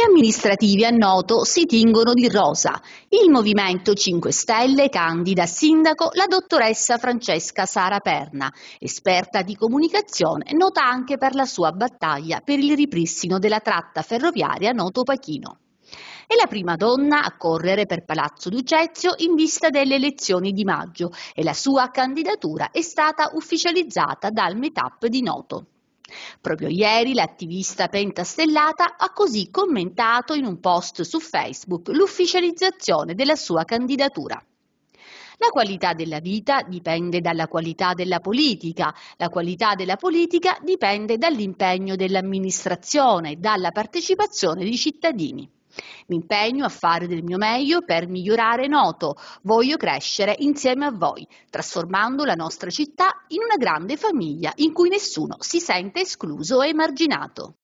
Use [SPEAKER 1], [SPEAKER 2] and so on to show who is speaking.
[SPEAKER 1] Gli amministrativi a Noto si tingono di rosa. Il Movimento 5 Stelle candida a sindaco la dottoressa Francesca Sara Perna, esperta di comunicazione, nota anche per la sua battaglia per il ripristino della tratta ferroviaria Noto-Pachino è la prima donna a correre per Palazzo Ducezio in vista delle elezioni di maggio e la sua candidatura è stata ufficializzata dal Metap di Noto. Proprio ieri l'attivista pentastellata ha così commentato in un post su Facebook l'ufficializzazione della sua candidatura. La qualità della vita dipende dalla qualità della politica, la qualità della politica dipende dall'impegno dell'amministrazione, dalla partecipazione dei cittadini. Mi impegno a fare del mio meglio per migliorare Noto. Voglio crescere insieme a voi, trasformando la nostra città in una grande famiglia in cui nessuno si sente escluso e emarginato.